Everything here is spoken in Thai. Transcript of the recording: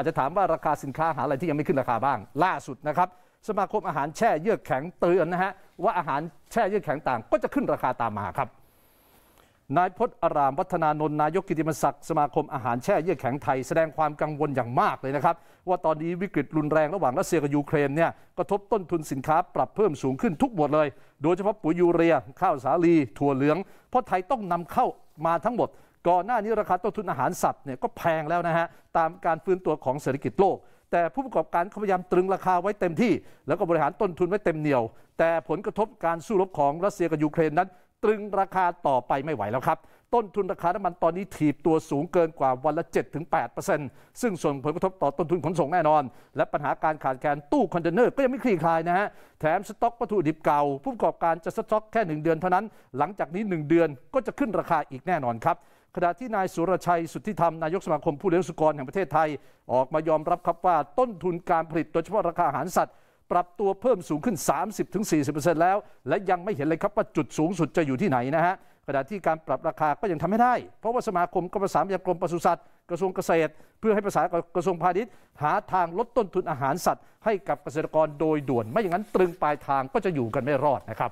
าจจะถามว่าราคาสินค้าหาอะไรที่ยังไม่ขึ้นราคาบ้าง ล่าสุดนะครับสมาคมอาหารแช่เยือกแข็งเตือนนะฮะว่าอาหารแช่เยือกแข็งต่าง ก็จะขึ้นราคาตามมาครับ นายพจน์อารามวัฒนานนท์นายกกิติมศักดิ์สมาคมอาหารแช่เยือกแข็งไทยแสดงความกังวลอย่างมากเลยนะครับว่าตอนนี้วิกฤตรุนแรง ระหว่างรัสเซียกับยูเครนเนี่ยกระทบต้นทุนสินค้าปรับเพิ่มสูงขึ้นทุกหมดเลย โดยเฉพาะปุ๋ยยูเรียข้าวสาลีถั่วเหลืองเพราะไทยต้องนำเข้ามาทั้งหมดก่อนหน้านี้ราคาต้นทุนอาหารสัตว์เนี่ยก็แพงแล้วนะฮะ ตามการฟื้นตัวของเศรษฐกิจโลก แต่ผู้ประกอบการเขาพยายามตรึงราคาไว้เต็มที่ แล้วก็บริหารต้นทุนไว้เต็มเหนียว แต่ผลกระทบการสู้รบของรัสเซียกับยูเครนนั้น ตรึงราคาต่อไปไม่ไหวแล้วครับต้นทุนราคาน้ำมันตอนนี้ถีบตัวสูงเกินกว่าวันละ7-8%ซึ่งส่งผลกระทบต่อต้นทุนขนส่งแน่นอนและปัญหาการขาดแคลนตู้คอนเทนเนอร์ก็ยังไม่คลี่คลายนะฮะแถมสต็อกวัตถุดิบเก่าผู้ประกอบการจะสต็อกแค่ 1 เดือนเท่านั้นหลังจากนี้ 1 เดือนก็จะขึ้นราคาอีกแน่นอนครับขณะที่นายสุรชัยสุทธิธรรมนายกสมาคมผู้เลี้ยงสุกร แห่งประเทศไทย ออกมายอมรับครับว่าต้นทุนการผลิตโดยเฉพาะราคาอาหารสัตว์ ปรับตัวเพิ่มสูงขึ้น 30-40%แล้ว และยังไม่เห็นเลยครับว่าจุดสูงสุดจะอยู่ที่ไหนนะฮะขณะที่การปรับราคาก็ยังทำไม่ได้ เพราะว่าสมาคมก็ประสานไปยังกรมปศุสัตว์กระทรวงเกษตรเพื่อให้ประสานกับกระทรวงพาณิชย์ หาทางลดต้นทุนอาหารสัตว์ ให้กับเกษตรกรโดยด่วน ไม่อย่างนั้นตรึงปลายทางก็จะอยู่กันไม่รอดนะครับ